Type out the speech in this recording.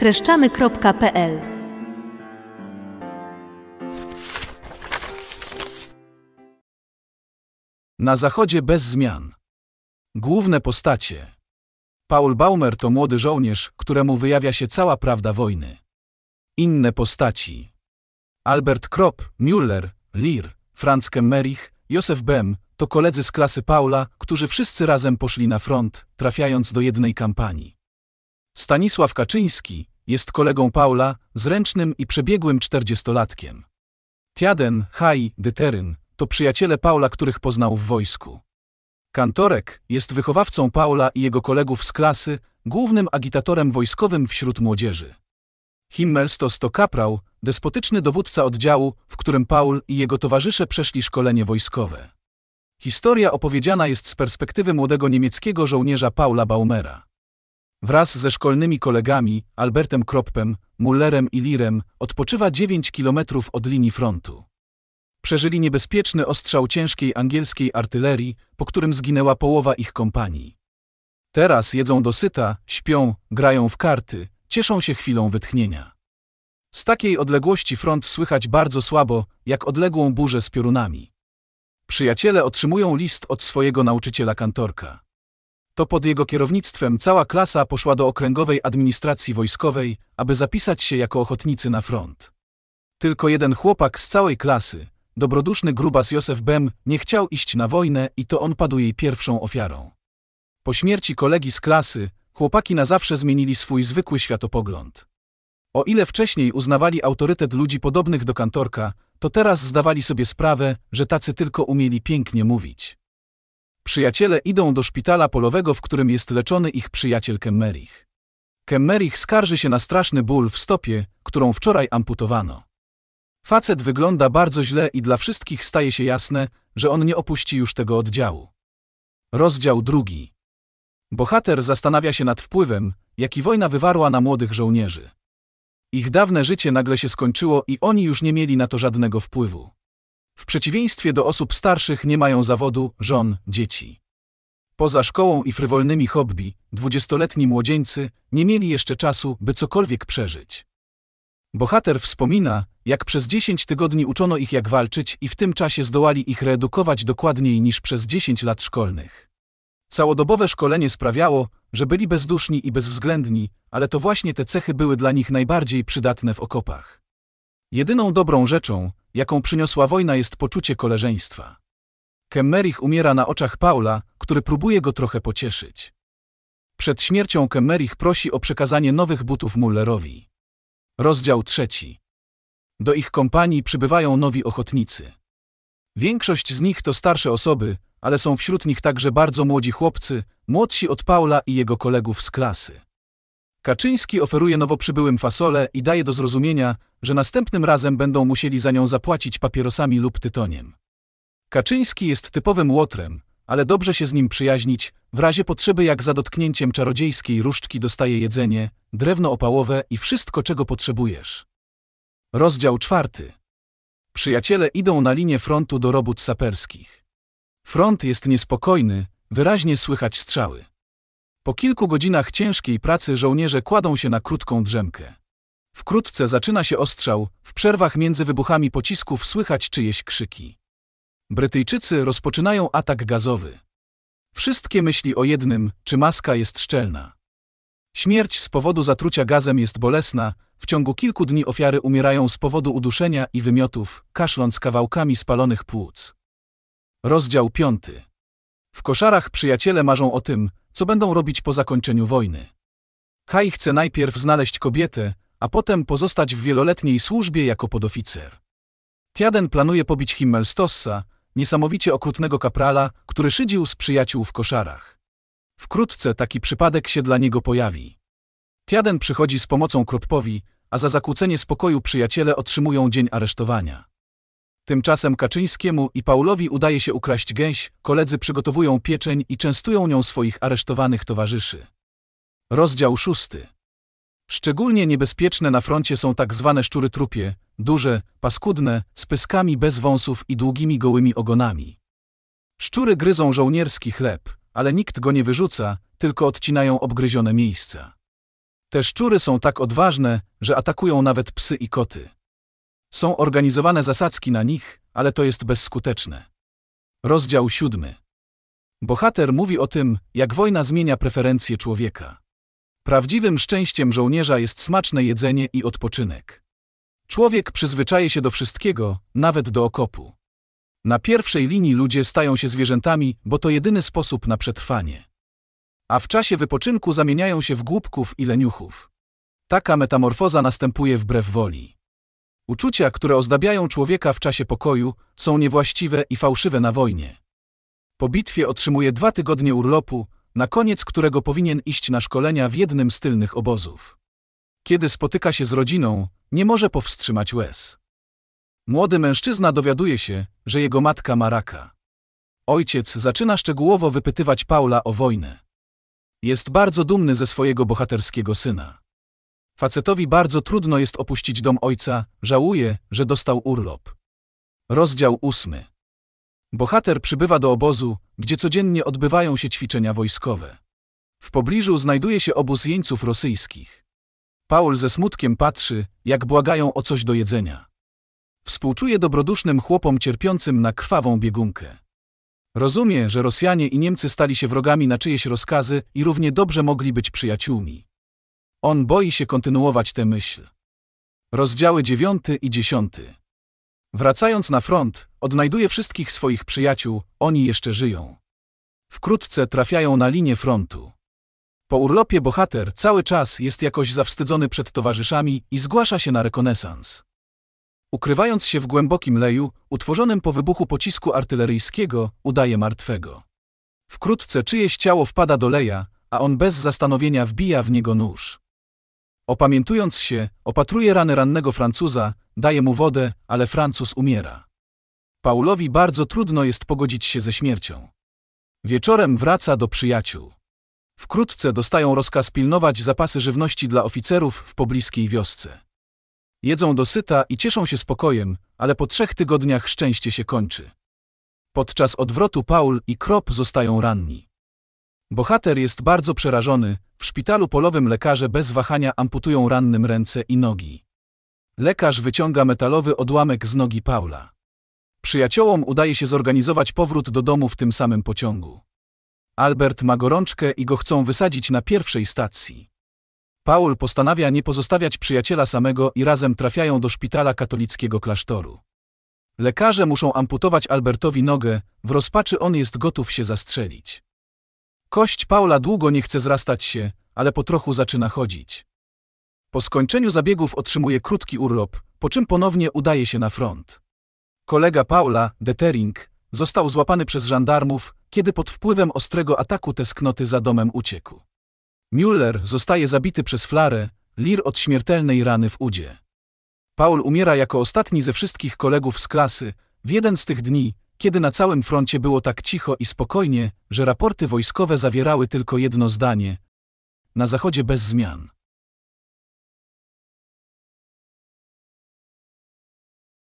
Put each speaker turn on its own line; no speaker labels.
streszczamy.pl Na zachodzie bez zmian. Główne postacie. Paul Baumer to młody żołnierz, któremu wyjawia się cała prawda wojny. Inne postaci. Albert Krop, Müller, Lear, Franz Kemmerich, Josef Bem to koledzy z klasy Paula, którzy wszyscy razem poszli na front, trafiając do jednej kampanii. Stanisław Kaczyński jest kolegą Paula, zręcznym i przebiegłym czterdziestolatkiem. Tiaden, Hai, Deteryn to przyjaciele Paula, których poznał w wojsku. Kantorek jest wychowawcą Paula i jego kolegów z klasy, głównym agitatorem wojskowym wśród młodzieży. Himmelstos to kaprał, despotyczny dowódca oddziału, w którym Paul i jego towarzysze przeszli szkolenie wojskowe. Historia opowiedziana jest z perspektywy młodego niemieckiego żołnierza Paula Baumera. Wraz ze szkolnymi kolegami, Albertem Kroppem, Mullerem i Lirem, odpoczywa 9 kilometrów od linii frontu. Przeżyli niebezpieczny ostrzał ciężkiej angielskiej artylerii, po którym zginęła połowa ich kompanii. Teraz jedzą dosyta, śpią, grają w karty, cieszą się chwilą wytchnienia. Z takiej odległości front słychać bardzo słabo, jak odległą burzę z piorunami. Przyjaciele otrzymują list od swojego nauczyciela kantorka to pod jego kierownictwem cała klasa poszła do okręgowej administracji wojskowej, aby zapisać się jako ochotnicy na front. Tylko jeden chłopak z całej klasy, dobroduszny grubas Józef Bem, nie chciał iść na wojnę i to on padł jej pierwszą ofiarą. Po śmierci kolegi z klasy, chłopaki na zawsze zmienili swój zwykły światopogląd. O ile wcześniej uznawali autorytet ludzi podobnych do kantorka, to teraz zdawali sobie sprawę, że tacy tylko umieli pięknie mówić. Przyjaciele idą do szpitala polowego, w którym jest leczony ich przyjaciel Kemmerich. Kemmerich skarży się na straszny ból w stopie, którą wczoraj amputowano. Facet wygląda bardzo źle i dla wszystkich staje się jasne, że on nie opuści już tego oddziału. Rozdział drugi. Bohater zastanawia się nad wpływem, jaki wojna wywarła na młodych żołnierzy. Ich dawne życie nagle się skończyło i oni już nie mieli na to żadnego wpływu. W przeciwieństwie do osób starszych nie mają zawodu, żon, dzieci. Poza szkołą i frywolnymi hobby, dwudziestoletni młodzieńcy nie mieli jeszcze czasu, by cokolwiek przeżyć. Bohater wspomina, jak przez 10 tygodni uczono ich jak walczyć i w tym czasie zdołali ich reedukować dokładniej niż przez 10 lat szkolnych. Całodobowe szkolenie sprawiało, że byli bezduszni i bezwzględni, ale to właśnie te cechy były dla nich najbardziej przydatne w okopach. Jedyną dobrą rzeczą, jaką przyniosła wojna, jest poczucie koleżeństwa. Kemmerich umiera na oczach Paula, który próbuje go trochę pocieszyć. Przed śmiercią Kemmerich prosi o przekazanie nowych butów Mullerowi. Rozdział trzeci. Do ich kompanii przybywają nowi ochotnicy. Większość z nich to starsze osoby, ale są wśród nich także bardzo młodzi chłopcy, młodsi od Paula i jego kolegów z klasy. Kaczyński oferuje nowo przybyłym fasolę i daje do zrozumienia, że następnym razem będą musieli za nią zapłacić papierosami lub tytoniem. Kaczyński jest typowym łotrem, ale dobrze się z nim przyjaźnić, w razie potrzeby jak za dotknięciem czarodziejskiej różdżki dostaje jedzenie, drewno opałowe i wszystko czego potrzebujesz. Rozdział czwarty. Przyjaciele idą na linię frontu do robót saperskich. Front jest niespokojny, wyraźnie słychać strzały. Po kilku godzinach ciężkiej pracy żołnierze kładą się na krótką drzemkę. Wkrótce zaczyna się ostrzał, w przerwach między wybuchami pocisków słychać czyjeś krzyki. Brytyjczycy rozpoczynają atak gazowy. Wszystkie myśli o jednym, czy maska jest szczelna. Śmierć z powodu zatrucia gazem jest bolesna, w ciągu kilku dni ofiary umierają z powodu uduszenia i wymiotów, kaszląc kawałkami spalonych płuc. Rozdział 5. W koszarach przyjaciele marzą o tym, co będą robić po zakończeniu wojny. Kai chce najpierw znaleźć kobietę, a potem pozostać w wieloletniej służbie jako podoficer. Tiaden planuje pobić Himmelstossa, niesamowicie okrutnego kaprala, który szydził z przyjaciół w koszarach. Wkrótce taki przypadek się dla niego pojawi. Tiaden przychodzi z pomocą Kroppowi, a za zakłócenie spokoju przyjaciele otrzymują dzień aresztowania. Tymczasem Kaczyńskiemu i Paulowi udaje się ukraść gęś, koledzy przygotowują pieczeń i częstują nią swoich aresztowanych towarzyszy. Rozdział szósty. Szczególnie niebezpieczne na froncie są tak zwane szczury trupie, duże, paskudne, z pyskami bez wąsów i długimi gołymi ogonami. Szczury gryzą żołnierski chleb, ale nikt go nie wyrzuca, tylko odcinają obgryzione miejsca. Te szczury są tak odważne, że atakują nawet psy i koty. Są organizowane zasadzki na nich, ale to jest bezskuteczne. Rozdział siódmy. Bohater mówi o tym, jak wojna zmienia preferencje człowieka. Prawdziwym szczęściem żołnierza jest smaczne jedzenie i odpoczynek. Człowiek przyzwyczaje się do wszystkiego, nawet do okopu. Na pierwszej linii ludzie stają się zwierzętami, bo to jedyny sposób na przetrwanie. A w czasie wypoczynku zamieniają się w głupków i leniuchów. Taka metamorfoza następuje wbrew woli. Uczucia, które ozdabiają człowieka w czasie pokoju, są niewłaściwe i fałszywe na wojnie. Po bitwie otrzymuje dwa tygodnie urlopu, na koniec którego powinien iść na szkolenia w jednym z tylnych obozów. Kiedy spotyka się z rodziną, nie może powstrzymać łez. Młody mężczyzna dowiaduje się, że jego matka ma raka. Ojciec zaczyna szczegółowo wypytywać Paula o wojnę. Jest bardzo dumny ze swojego bohaterskiego syna. Facetowi bardzo trudno jest opuścić dom ojca, żałuje, że dostał urlop. Rozdział ósmy. Bohater przybywa do obozu, gdzie codziennie odbywają się ćwiczenia wojskowe. W pobliżu znajduje się obóz jeńców rosyjskich. Paul ze smutkiem patrzy, jak błagają o coś do jedzenia. Współczuje dobrodusznym chłopom cierpiącym na krwawą biegunkę. Rozumie, że Rosjanie i Niemcy stali się wrogami na czyjeś rozkazy i równie dobrze mogli być przyjaciółmi. On boi się kontynuować tę myśl. Rozdziały 9 i 10. Wracając na front, odnajduje wszystkich swoich przyjaciół, oni jeszcze żyją. Wkrótce trafiają na linię frontu. Po urlopie bohater cały czas jest jakoś zawstydzony przed towarzyszami i zgłasza się na rekonesans. Ukrywając się w głębokim leju, utworzonym po wybuchu pocisku artyleryjskiego, udaje martwego. Wkrótce czyjeś ciało wpada do leja, a on bez zastanowienia wbija w niego nóż. Opamiętując się, opatruje rany rannego Francuza, daje mu wodę, ale Francuz umiera. Paulowi bardzo trudno jest pogodzić się ze śmiercią. Wieczorem wraca do przyjaciół. Wkrótce dostają rozkaz pilnować zapasy żywności dla oficerów w pobliskiej wiosce. Jedzą dosyta i cieszą się spokojem, ale po trzech tygodniach szczęście się kończy. Podczas odwrotu Paul i Krop zostają ranni. Bohater jest bardzo przerażony, w szpitalu polowym lekarze bez wahania amputują rannym ręce i nogi. Lekarz wyciąga metalowy odłamek z nogi Paula. Przyjaciołom udaje się zorganizować powrót do domu w tym samym pociągu. Albert ma gorączkę i go chcą wysadzić na pierwszej stacji. Paul postanawia nie pozostawiać przyjaciela samego i razem trafiają do szpitala katolickiego klasztoru. Lekarze muszą amputować Albertowi nogę, w rozpaczy on jest gotów się zastrzelić. Kość Paula długo nie chce zrastać się, ale po trochu zaczyna chodzić. Po skończeniu zabiegów otrzymuje krótki urlop, po czym ponownie udaje się na front. Kolega Paula, Detering, został złapany przez żandarmów, kiedy pod wpływem ostrego ataku tęsknoty za domem uciekł. Müller zostaje zabity przez Flarę, Lir od śmiertelnej rany w udzie. Paul umiera jako ostatni ze wszystkich kolegów z klasy w jeden z tych dni, kiedy na całym froncie było tak cicho i spokojnie, że raporty wojskowe zawierały tylko jedno zdanie. Na zachodzie bez zmian.